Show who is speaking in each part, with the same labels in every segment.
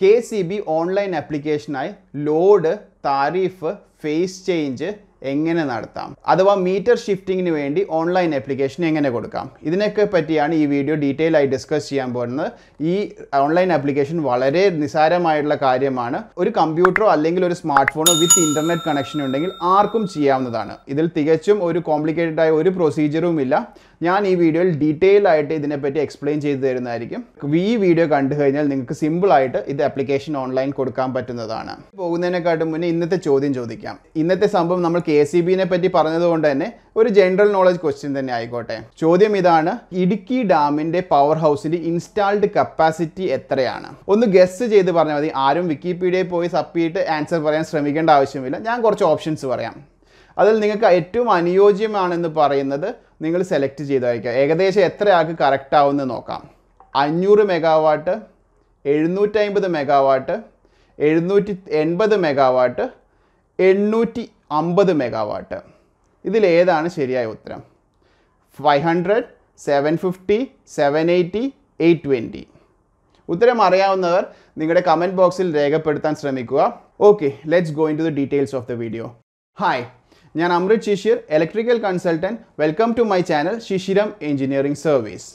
Speaker 1: K C B online ആപ്ലിക്കേഷനായി load tariff phase change എങ്ങനെ നടത്താം അഥവാ മീറ്റർ ഷിഫ്റ്റിങ്ങിന് വേണ്ടി ഓൺലൈൻ ആപ്ലിക്കേഷൻ എങ്ങനെ കൊടുക്കാം ഇതിനൊക്കെ പറ്റിയാണ് ഈ വീഡിയോ ഡീറ്റെയിൽ ആയി ഡിസ്കസ് ചെയ്യാൻ പോകുന്നത് ഈ ഓൺലൈൻ ആപ്ലിക്കേഷൻ വളരെ നിസാരമായിട്ടുള്ള കാര്യമാണ് ഒരു കമ്പ്യൂട്ടറോ അല്ലെങ്കിൽ ഒരു സ്മാർട്ട് ഫോണോ വിത്ത് ഇന്റർനെറ്റ് കണക്ഷൻ ഉണ്ടെങ്കിൽ ആർക്കും ചെയ്യാവുന്നതാണ് ഇതിൽ തികച്ചും ഒരു കോംപ്ലിക്കേറ്റഡ് ആയ ഒരു പ്രൊസീജിയറും ഇല്ല ഞാൻ ഈ വീഡിയോയിൽ ഡീറ്റെയിൽ ആയിട്ട് ഇതിനെപ്പറ്റി എക്സ്പ്ലെയിൻ ചെയ്തു തരുന്നതായിരിക്കും ഈ വീഡിയോ കണ്ടു കഴിഞ്ഞാൽ നിങ്ങൾക്ക് സിമ്പിളായിട്ട് ഇത് ആപ്ലിക്കേഷൻ ഓൺലൈൻ കൊടുക്കാൻ പറ്റുന്നതാണ് പോകുന്നതിനെക്കാട്ടും മുന്നേ ഇന്നത്തെ ചോദ്യം ചോദിക്കാം ഇന്നത്തെ സംഭവം നമ്മൾ കെ സി ബിനെ പറ്റി പറഞ്ഞതുകൊണ്ട് തന്നെ ഒരു ജനറൽ നോളജ് ക്വസ്റ്റ്യൻ തന്നെ ആയിക്കോട്ടെ ചോദ്യം ഇതാണ് ഇടുക്കി ഡാമിൻ്റെ പവർ ഹൗസിൻ്റെ ഇൻസ്റ്റാൾഡ് കപ്പാസിറ്റി എത്രയാണ് ഒന്ന് ഗസ് ചെയ്ത് പറഞ്ഞാൽ മതി ആരും വിക്കിപീഡിയയിൽ പോയി സപ്പിയിട്ട് ചെയ്തിട്ട് ആൻസർ പറയാൻ ശ്രമിക്കേണ്ട ആവശ്യമില്ല ഞാൻ കുറച്ച് ഓപ്ഷൻസ് പറയാം അതിൽ നിങ്ങൾക്ക് ഏറ്റവും അനുയോജ്യമാണെന്ന് പറയുന്നത് നിങ്ങൾ സെലക്ട് ചെയ്ത് ഏകദേശം എത്ര ആൾക്ക് കറക്റ്റ് ആവുമെന്ന് നോക്കാം അഞ്ഞൂറ് മെഗാവാട്ട് എഴുന്നൂറ്റമ്പത് മെഗാവാട്ട് എഴുന്നൂറ്റി എൺപത് മെഗാവാട്ട് എണ്ണൂറ്റി അമ്പത് മെഗാവാട്ട് ഇതിലേതാണ് ശരിയായ ഉത്തരം five hundred seven fifty seven eighty eight twenty ഉത്തരം അറിയാവുന്നവർ നിങ്ങളുടെ കമൻറ്റ് ബോക്സിൽ രേഖപ്പെടുത്താൻ ശ്രമിക്കുക okay let's go to the details of the video hi ഞാൻ Amrit Shishir electrical consultant welcome to my channel Shishiram engineering service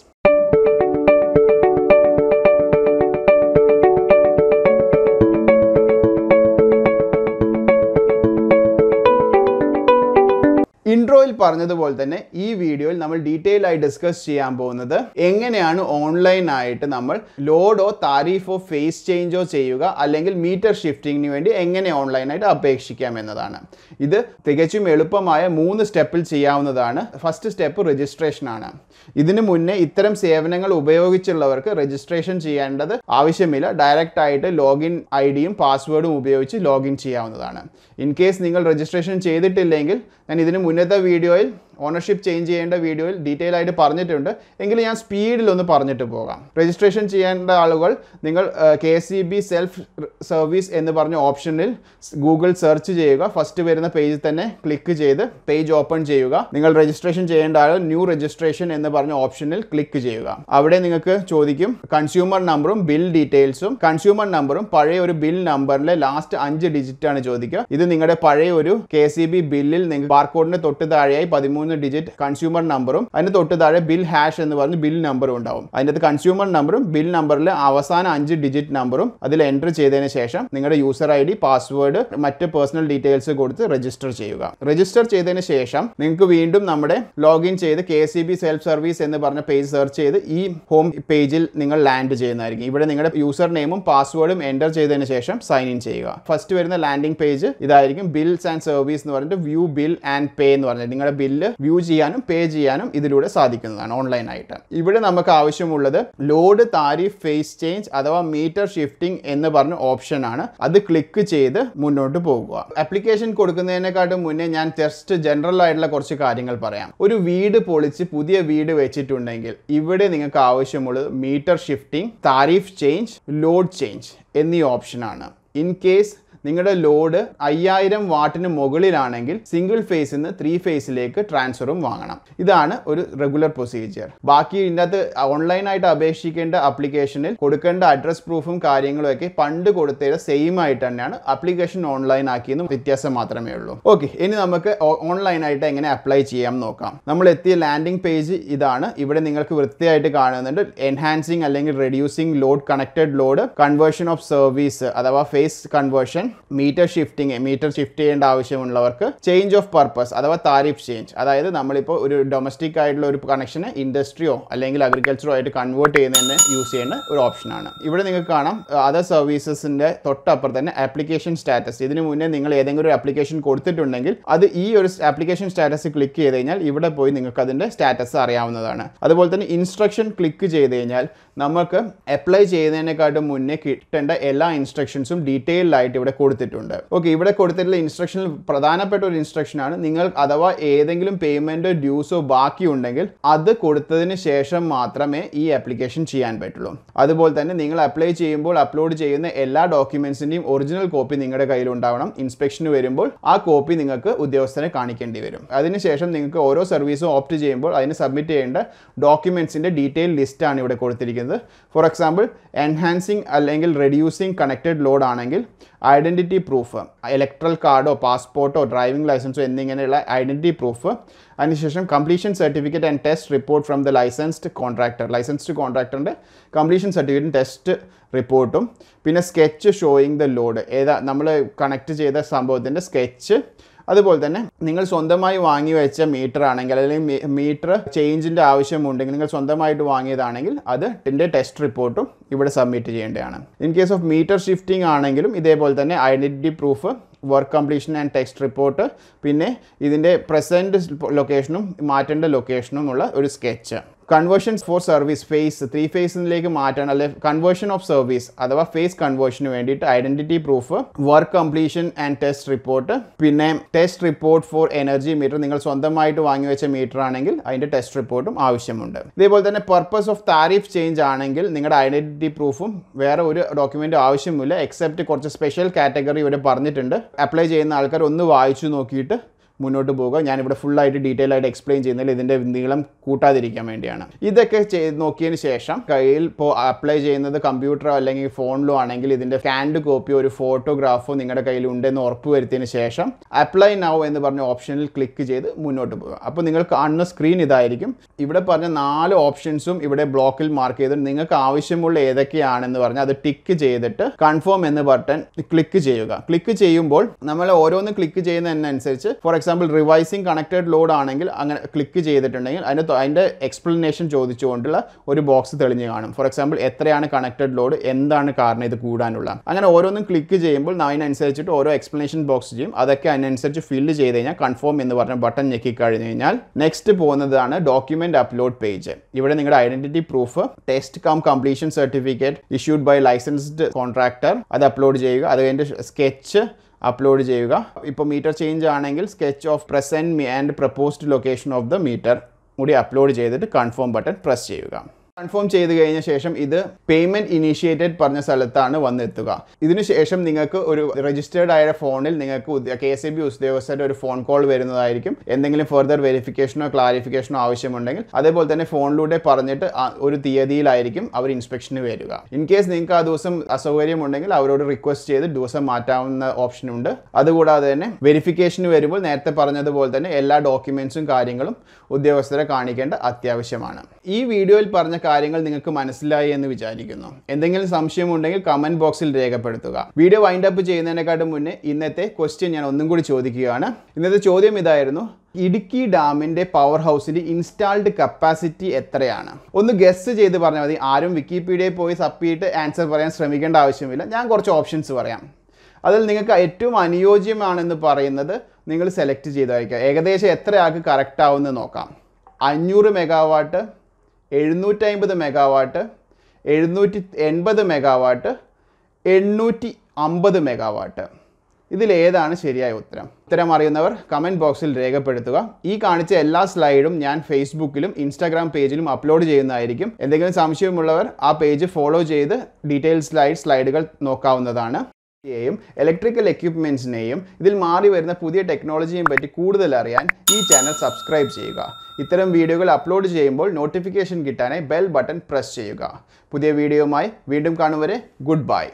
Speaker 1: പറഞ്ഞതുപോലെ തന്നെ ഈ വീഡിയോയിൽ നമ്മൾ ഡീറ്റെയിൽ ആയി ഡിസ്കസ് ചെയ്യാൻ പോകുന്നത് എങ്ങനെയാണ് ഓൺലൈനായിട്ട് നമ്മൾ ലോഡോ താരിഫോ ഫേസ് ചേഞ്ചോ ചെയ്യുക അല്ലെങ്കിൽ മീറ്റർ ഷിഫ്റ്റിങ്ങിന് വേണ്ടി എങ്ങനെ ഓൺലൈനായിട്ട് അപേക്ഷിക്കാം എന്നതാണ് ഇത് തികച്ചും എളുപ്പമായ മൂന്ന് സ്റ്റെപ്പിൽ ചെയ്യാവുന്നതാണ് ഫസ്റ്റ് സ്റ്റെപ്പ് രജിസ്ട്രേഷൻ ആണ് ഇതിനു മുന്നേ ഇത്തരം സേവനങ്ങൾ ഉപയോഗിച്ചുള്ളവർക്ക് രജിസ്ട്രേഷൻ ചെയ്യേണ്ടത് ആവശ്യമില്ല ഡയറക്റ്റ് ആയിട്ട് ലോഗിൻ ഐ ഡിയും പാസ്വേഡും ഉപയോഗിച്ച് ലോഗിൻ ചെയ്യാവുന്നതാണ് ഇൻ കേസ് നിങ്ങൾ രജിസ്ട്രേഷൻ ചെയ്തിട്ടില്ലെങ്കിൽ ഞാൻ ഇതിന് മുന്നത്തെ വീഡിയോ oil ഓണർഷിപ്പ് ചേഞ്ച് ചെയ്യേണ്ട വീഡിയോയിൽ ഡീറ്റെയിൽ ആയിട്ട് പറഞ്ഞിട്ടുണ്ട് എങ്കിലും ഞാൻ സ്പീഡിലൊന്ന് പറഞ്ഞിട്ട് പോകാം രജിസ്ട്രേഷൻ ചെയ്യേണ്ട ആളുകൾ നിങ്ങൾ കെ സെൽഫ് സർവീസ് എന്ന് പറഞ്ഞ ഓപ്ഷനിൽ ഗൂഗിൾ സെർച്ച് ചെയ്യുക ഫസ്റ്റ് വരുന്ന പേജിൽ തന്നെ ക്ലിക്ക് ചെയ്ത് പേജ് ഓപ്പൺ ചെയ്യുക നിങ്ങൾ രജിസ്ട്രേഷൻ ചെയ്യേണ്ട ആൾ ന്യൂ രജിസ്ട്രേഷൻ എന്ന് പറഞ്ഞ ഓപ്ഷനിൽ ക്ലിക്ക് ചെയ്യുക അവിടെ നിങ്ങൾക്ക് ചോദിക്കും കൺസ്യൂമർ നമ്പറും ബിൽ ഡീറ്റെയിൽസും കൺസ്യൂമർ നമ്പറും പഴയ ഒരു ബിൽ നമ്പറിലെ ലാസ്റ്റ് അഞ്ച് ഡിജിറ്റ് ആണ് ചോദിക്കുക ഇത് നിങ്ങളുടെ പഴയ ഒരു കെ ബില്ലിൽ നിങ്ങൾ ബാർകോഡിന് തൊട്ട് താഴെയായി പതിമൂന്ന് മൂന്ന് ഡിജിറ്റ് കൺസ്യൂമർ നമ്പറും അതിന് തൊട്ട് താഴെ ബിൽ ഹാഷ് എന്ന് പറഞ്ഞ് ബിൽ നമ്പറും ഉണ്ടാവും അതിനകത്ത് കൺസ്യൂമർ നമ്പറും ബിൽ നമ്പറിൽ അവസാന അഞ്ച് ഡിജിറ്റ് നമ്പറും അതിൽ എൻ്റർ ചെയ്തതിന് ശേഷം നിങ്ങളുടെ യൂസർ ഐ ഡി പാസ്വേഡ് മറ്റ് പേഴ്സണൽ ഡീറ്റെയിൽസ് കൊടുത്ത് രജിസ്റ്റർ ചെയ്യുക രജിസ്റ്റർ ചെയ്തതിന് ശേഷം നിങ്ങൾക്ക് വീണ്ടും നമ്മുടെ ലോഗിൻ ചെയ്ത് K C B self service എന്ന് പറഞ്ഞ പേജ് സെർച്ച് ചെയ്ത് ഈ ഹോം പേജിൽ നിങ്ങൾ ലാൻഡ് ചെയ്യുന്നതായിരിക്കും ഇവിടെ നിങ്ങളുടെ യൂസർ നെയിമും പാസ്വേഡും എൻ്റർ ചെയ്തതിന് ശേഷം സൈൻ ഇൻ ചെയ്യുക ഫസ്റ്റ് വരുന്ന ലാൻഡിംഗ് പേജ് ഇതായിരിക്കും ബിൽസ് ആൻഡ് സർവീസ് എന്ന് പറഞ്ഞിട്ട് വ്യൂ ബിൽ ആൻഡ് പേ എന്ന് പറഞ്ഞിട്ട് നിങ്ങളുടെ ബില്ല് വ്യൂ ചെയ്യാനും പേ ചെയ്യാനും ഇതിലൂടെ സാധിക്കുന്നതാണ് ഓൺലൈൻ ആയിട്ട് ഇവിടെ നമുക്ക് ആവശ്യമുള്ളത് ലോഡ് താരിഫ് ഫേസ് ചേഞ്ച് അഥവാ മീറ്റർ ഷിഫ്റ്റിംഗ് എന്ന് പറഞ്ഞ ഓപ്ഷനാണ് അത് ക്ലിക്ക് ചെയ്ത് മുന്നോട്ട് പോകുക ആപ്ലിക്കേഷൻ കൊടുക്കുന്നതിനെക്കാട്ടും മുന്നേ ഞാൻ ജസ്റ്റ് ജനറൽ ആയിട്ടുള്ള കുറച്ച് കാര്യങ്ങൾ പറയാം ഒരു വീട് പൊളിച്ച് പുതിയ വീട് വെച്ചിട്ടുണ്ടെങ്കിൽ ഇവിടെ നിങ്ങൾക്ക് ആവശ്യമുള്ളത് meter shifting tariff change load change എന്നീ ഓപ്ഷനാണ് ഇൻ കേസ് നിങ്ങളുടെ ലോഡ് അയ്യായിരം വാട്ടിന് മുകളിലാണെങ്കിൽ സിംഗിൾ ഫേസിൽ നിന്ന് ത്രീ ഫേസിലേക്ക് ട്രാൻസ്ഫറും വാങ്ങണം ഇതാണ് ഒരു റെഗുലർ പ്രൊസീജിയർ ബാക്കി ഇതിൻ്റെ അകത്ത് ഓൺലൈനായിട്ട് അപേക്ഷിക്കേണ്ട അപ്ലിക്കേഷനിൽ കൊടുക്കേണ്ട അഡ്രസ് പ്രൂഫും കാര്യങ്ങളും ഒക്കെ പണ്ട് കൊടുത്തത് സെയിം ആയിട്ട് തന്നെയാണ് അപ്ലിക്കേഷൻ ഓൺലൈൻ ആക്കിയെന്നും വ്യത്യാസം മാത്രമേ ഉള്ളൂ ഓക്കെ ഇനി നമുക്ക് ഓൺലൈനായിട്ട് എങ്ങനെ അപ്ലൈ ചെയ്യാം നോക്കാം നമ്മൾ എത്തിയ ലാൻഡിംഗ് പേജ് ഇതാണ് ഇവിടെ നിങ്ങൾക്ക് വൃത്തിയായിട്ട് കാണുന്നുണ്ട് എൻഹാൻസിങ് അല്ലെങ്കിൽ reducing load connected load conversion of service അഥവാ phase conversion meter shifting meter shift ചെയ്യേണ്ട ആവശ്യമുള്ളവർക്ക് ചേഞ്ച് ഓഫ് പർപ്പസ് അഥവാ താരിഫ് ചേഞ്ച് അതായത് നമ്മളിപ്പോൾ ഒരു ഡൊമസ്റ്റിക് ആയിട്ടുള്ള ഒരു കണക്ഷനെ ഇൻഡസ്ട്രിയോ അല്ലെങ്കിൽ അഗ്രികൾച്ചറോ ആയിട്ട് കൺവേർട്ട് ചെയ്യുന്നതിന് യൂസ് ചെയ്യുന്ന ഒരു ഓപ്ഷനാണ് ഇവിടെ നിങ്ങൾക്ക് കാണാം അതർ സർവീസസിൻ്റെ തൊട്ടപ്പുറം തന്നെ ആപ്ലിക്കേഷൻ സ്റ്റാറ്റസ് ഇതിന് മുന്നേ നിങ്ങൾ ഏതെങ്കിലും ഒരു ആപ്ലിക്കേഷൻ കൊടുത്തിട്ടുണ്ടെങ്കിൽ അത് ഈ ഒരു ആപ്ലിക്കേഷൻ സ്റ്റാറ്റസ് ക്ലിക്ക് ചെയ്ത് കഴിഞ്ഞാൽ ഇവിടെ പോയി നിങ്ങൾക്ക് അതിൻ്റെ സ്റ്റാറ്റസ് അറിയാവുന്നതാണ് അതുപോലെ തന്നെ ഇൻസ്ട്രക്ഷൻ ക്ലിക്ക് ചെയ്ത് കഴിഞ്ഞാൽ നമുക്ക് അപ്ലൈ ചെയ്യുന്നതിനെക്കാട്ടും മുന്നേ കിട്ടേണ്ട എല്ലാ ഇൻസ്ട്രക്ഷൻസും ഡീറ്റെയിൽഡായിട്ട് ഇവിടെ കൊടുത്തിട്ടുണ്ട് ഓക്കെ ഇവിടെ കൊടുത്തിട്ടുള്ള ഇൻസ്ട്രക്ഷനിൽ പ്രധാനപ്പെട്ട ഒരു ഇൻസ്ട്രക്ഷനാണ് നിങ്ങൾ അഥവാ ഏതെങ്കിലും പേയ്മെന്റോ ഡ്യൂസോ ബാക്കിയുണ്ടെങ്കിൽ അത് കൊടുത്തതിന് ശേഷം മാത്രമേ ഈ ആപ്ലിക്കേഷൻ ചെയ്യാൻ പറ്റുള്ളൂ അതുപോലെ തന്നെ നിങ്ങൾ അപ്ലൈ ചെയ്യുമ്പോൾ അപ്ലോഡ് ചെയ്യുന്ന എല്ലാ ഡോക്യുമെന്റ്സിന്റെയും ഒറിജിനൽ കോപ്പി നിങ്ങളുടെ കയ്യിലുണ്ടാവണം ഇൻസ്പെക്ഷന് വരുമ്പോൾ ആ കോപ്പി നിങ്ങൾക്ക് ഉദ്യോഗസ്ഥനെ കാണിക്കേണ്ടി വരും അതിനുശേഷം നിങ്ങൾക്ക് ഓരോ സർവീസും ഓപ്റ്റ് ചെയ്യുമ്പോൾ അതിന് സബ്മിറ്റ് ചെയ്യേണ്ട ഡോക്യുമെന്റ്സിന്റെ ഡീറ്റെയിൽ ആണ് ഇവിടെ കൊടുത്തിരിക്കുന്നത് ഫോർ എക്സാമ്പിൾ എൻഹാൻസിങ് അല്ലെങ്കിൽ റെഡ്യൂസിങ് കണക്റ്റഡ് ലോഡ് ആണെങ്കിൽ ഐഡൻ ഐഡൻറ്റിറ്റി പ്രൂഫ് ഇലക്ട്രൽ കാർഡോ പാസ്പോർട്ടോ ഡ്രൈവിംഗ് ലൈസൻസോ എന്നിങ്ങനെയുള്ള ഐഡൻറ്റിറ്റി പ്രൂഫ് അതിനുശേഷം completion certificate and test report from the licensed contractor licensed കോൺട്രാക്ടറിൻ്റെ കംപ്ലീഷൻ സർട്ടിഫിക്കറ്റും ടെസ്റ്റ് റിപ്പോർട്ടും പിന്നെ സ്കെച്ച് ഷോയിങ് ദ ലോഡ് ഏതാ നമ്മൾ കണക്ട് ചെയ്ത സംഭവത്തിൻ്റെ സ്കെച്ച് അതുപോലെ തന്നെ നിങ്ങൾ സ്വന്തമായി വാങ്ങി വെച്ച മീറ്റർ ആണെങ്കിൽ അല്ലെങ്കിൽ മീറ്റർ ചേഞ്ചിൻ്റെ ആവശ്യമുണ്ടെങ്കിൽ നിങ്ങൾ സ്വന്തമായിട്ട് വാങ്ങിയതാണെങ്കിൽ അതിൻ്റെ ടെസ്റ്റ് റിപ്പോർട്ടും ഇവിടെ സബ്മിറ്റ് ചെയ്യേണ്ടതാണ് in case of meter shifting ആണെങ്കിലും ഇതേപോലെ തന്നെ identity proof work completion and text report പിന്നെ ഇതിൻ്റെ പ്രസൻറ്റ് ലൊക്കേഷനും മാറ്റേണ്ട ലൊക്കേഷനും ഉള്ള ഒരു sketch conversion for service phase three ഫേസിലേക്ക് മാറ്റാൻ അല്ലെങ്കിൽ കൺവേർഷൻ ഓഫ് സർവീസ് അഥവാ ഫേസ് കൺവേർഷന് വേണ്ടിയിട്ട് identity proof work completion and test report പിന്നെ test report for energy meter നിങ്ങൾ സ്വന്തമായിട്ട് വാങ്ങി വെച്ച മീറ്റർ ആണെങ്കിൽ അതിന്റെ ടെസ്റ്റ് റിപ്പോർട്ടും ആവശ്യമുണ്ട് ഇതേപോലെ തന്നെ പർപ്പസ് ഓഫ് താരിഫ് ചേഞ്ച് ആണെങ്കിൽ നിങ്ങളുടെ ഐഡന്റിറ്റി പ്രൂഫും വേറെ ഒരു ഡോക്യുമെന്റ് ആവശ്യമില്ല എക്സെപ്റ്റ് കുറച്ച് സ്പെഷ്യൽ കാറ്റഗറി ഇവിടെ പറഞ്ഞിട്ടുണ്ട് അപ്ലൈ ചെയ്യുന്ന ആൾക്കാർ ഒന്ന് വായിച്ചു നോക്കിയിട്ട് മുന്നോട്ട് പോകുക ഞാനിവിടെ ഫുള്ളായിട്ട് ഡീറ്റെയിൽ ആയിട്ട് എക്സ്പ്ലെയിൻ ചെയ്യുന്നതിൽ ഇതിൻ്റെ നീളം കൂട്ടാതിരിക്കാൻ വേണ്ടിയാണ് ഇതൊക്കെ ചെയ്ത് നോക്കിയതിന് ശേഷം കയ്യിൽ ഇപ്പോൾ അപ്ലൈ ചെയ്യുന്നത് കമ്പ്യൂട്ടറോ അല്ലെങ്കിൽ ഫോണിലോ ആണെങ്കിൽ ഇതിൻ്റെ സ്കാൻഡ് കോപ്പിയോ ഒരു ഫോട്ടോഗ്രാഫോ നിങ്ങളുടെ കയ്യിൽ ഉണ്ടെന്ന് ഉറപ്പ് വരുത്തിയതിന് ശേഷം അപ്ലൈ നൗ എന്ന് പറഞ്ഞ ഓപ്ഷനിൽ ക്ലിക്ക് ചെയ്ത് മുന്നോട്ട് പോകുക അപ്പോൾ നിങ്ങൾ കാണുന്ന സ്ക്രീൻ ഇതായിരിക്കും ഇവിടെ പറഞ്ഞ നാല് ഓപ്ഷൻസും ഇവിടെ ബ്ലോക്കിൽ മാർക്ക് ചെയ്തിട്ട് നിങ്ങൾക്ക് ആവശ്യമുള്ള ഏതൊക്കെയാണെന്ന് പറഞ്ഞാൽ അത് ടിക്ക് ചെയ്തിട്ട് കൺഫേം എന്ന് ബട്ടൺ ക്ലിക്ക് ചെയ്യുക ക്ലിക്ക് ചെയ്യുമ്പോൾ നമ്മൾ ഓരോന്ന് ക്ലിക്ക് ചെയ്യുന്നതിനനുസരിച്ച് for exam example revising connected load ആണെങ്കിൽ അങ്ങനെ ക്ലിക്ക് ചെയ്തിട്ടുണ്ടെങ്കിൽ അതിൻ്റെ അതിൻ്റെ എക്സ്പ്ലനേഷൻ ചോദിച്ചുകൊണ്ടുള്ള ഒരു ബോക്സ് തെളിഞ്ഞ് കാണും ഫോർ എക്സാമ്പിൾ എത്രയാണ് കണക്റ്റഡ് ലോഡ് എന്താണ് കാരണം ഇത് കൂടാനുള്ള അങ്ങനെ ഓരോന്നും ക്ലിക്ക് ചെയ്യുമ്പോൾ അതിനനുസരിച്ചിട്ട് ഓരോ എക്സ്പ്ലനേഷൻ ബോക്സ് ചെയ്യും അതൊക്കെ അതിനനുസരിച്ച് ഫില്ല് ചെയ്ത് കഴിഞ്ഞാൽ കൺഫേം എന്ന് പറഞ്ഞ ബട്ടൺ ഞെക്കി കഴിഞ്ഞു കഴിഞ്ഞാൽ നെക്സ്റ്റ് പോകുന്നതാണ് ഡോക്യുമെൻറ്റ് അപ്ലോഡ് പേജ് ഇവിടെ നിങ്ങളുടെ identity proof test come completion certificate issued by licensed contractor അത് അപ്ലോഡ് ചെയ്യുക അത് കഴിഞ്ഞിട്ട് സ്കെച്ച് അപ്ലോഡ് ചെയ്യുക ഇപ്പോൾ മീറ്റർ ചേഞ്ച് ആണെങ്കിൽ sketch of present and proposed location of the meter കൂടി അപ്ലോഡ് ചെയ്തിട്ട് കൺഫേം ബട്ടൺ പ്രസ് ചെയ്യുക കൺഫേം ചെയ്ത് കഴിഞ്ഞ ശേഷം ഇത് പേയ്മെന്റ് ഇനീഷ്യേറ്റഡ് പറഞ്ഞ സ്ഥലത്താണ് വന്നെത്തുക ഇതിനുശേഷം നിങ്ങൾക്ക് ഒരു രജിസ്റ്റേർഡ് ആയ ഫോണിൽ നിങ്ങൾക്ക് കെ എസ് ബി ഉദ്യോഗസ്ഥരുടെ ഒരു ഫോൺ കോൾ വരുന്നതായിരിക്കും എന്തെങ്കിലും ഫർദർ വെരിഫിക്കേഷനോ ക്ലാരിഫിക്കേഷനോ ആവശ്യമുണ്ടെങ്കിൽ അതേപോലെ തന്നെ ഫോണിലൂടെ പറഞ്ഞിട്ട് ഒരു തീയതിയിലായിരിക്കും അവർ ഇൻസ്പെക്ഷന് വരിക ഇൻ കേസ് നിങ്ങൾക്ക് ആ ദിവസം ഉണ്ടെങ്കിൽ അവരോട് റിക്വസ്റ്റ് ചെയ്ത് ദിവസം മാറ്റാവുന്ന ഓപ്ഷനുണ്ട് അതുകൂടാതെ തന്നെ വെരിഫിക്കേഷന് വരുമ്പോൾ നേരത്തെ പറഞ്ഞതുപോലെ തന്നെ എല്ലാ ഡോക്യുമെന്റ്സും കാര്യങ്ങളും ഉദ്യോഗസ്ഥരെ കാണിക്കേണ്ട അത്യാവശ്യമാണ് ഈ വീഡിയോയിൽ പറഞ്ഞ കാര്യങ്ങൾ നിങ്ങൾക്ക് മനസ്സിലായി എന്ന് വിചാരിക്കുന്നു എന്തെങ്കിലും സംശയമുണ്ടെങ്കിൽ കമൻറ്റ് ബോക്സിൽ രേഖപ്പെടുത്തുക വീഡിയോ വൈൻഡ് അപ്പ് ചെയ്യുന്നതിനെക്കാട്ടും മുന്നേ ഇന്നത്തെ ക്വസ്റ്റ്യൻ ഞാൻ ഒന്നും കൂടി ചോദിക്കുകയാണ് ഇന്നത്തെ ചോദ്യം ഇതായിരുന്നു ഇടുക്കി ഡാമിൻ്റെ പവർ ഹൗസിൻ്റെ ഇൻസ്റ്റാൾഡ് കപ്പാസിറ്റി എത്രയാണ് ഒന്ന് ഗസ്റ്റ് ചെയ്ത് പറഞ്ഞാൽ മതി ആരും വിക്കിപീഡിയയിൽ പോയി സപ്പിയിട്ട് ആൻസർ പറയാൻ ശ്രമിക്കേണ്ട ആവശ്യമില്ല ഞാൻ കുറച്ച് ഓപ്ഷൻസ് പറയാം അതിൽ നിങ്ങൾക്ക് ഏറ്റവും അനുയോജ്യമാണെന്ന് പറയുന്നത് നിങ്ങൾ സെലക്ട് ചെയ്തായിരിക്കുക ഏകദേശം എത്ര ആൾക്ക് കറക്റ്റ് ആവുമെന്ന് നോക്കാം അഞ്ഞൂറ് മെഗാവാട്ട് എഴുന്നൂറ്റമ്പത് മെഗാവാട്ട് എഴുന്നൂറ്റി എൺപത് മെഗാവാട്ട് എണ്ണൂറ്റി അമ്പത് മെഗാവാട്ട് ഇതിലേതാണ് ശരിയായ ഉത്തരം ഉത്തരം അറിയുന്നവർ കമൻറ്റ് ബോക്സിൽ രേഖപ്പെടുത്തുക ഈ കാണിച്ച എല്ലാ സ്ലൈഡും ഞാൻ ഫേസ്ബുക്കിലും ഇൻസ്റ്റാഗ്രാം പേജിലും അപ്ലോഡ് ചെയ്യുന്നതായിരിക്കും എന്തെങ്കിലും സംശയമുള്ളവർ ആ പേജ് ഫോളോ ചെയ്ത് ഡീറ്റെയിൽ സ്ലൈഡ് സ്ലൈഡുകൾ നോക്കാവുന്നതാണ് യെയും ഇലക്ട്രിക്കൽ എക്യുപ്മെൻറ്റ്സിനെയും ഇതിൽ മാറി വരുന്ന പുതിയ ടെക്നോളജിയെയും പറ്റി കൂടുതൽ അറിയാൻ ഈ ചാനൽ സബ്സ്ക്രൈബ് ചെയ്യുക ഇത്തരം വീഡിയോകൾ അപ്ലോഡ് ചെയ്യുമ്പോൾ നോട്ടിഫിക്കേഷൻ കിട്ടാനായി ബെൽ ബട്ടൺ പ്രസ് ചെയ്യുക പുതിയ വീഡിയോയുമായി വീണ്ടും കാണുവരെ ഗുഡ് ബൈ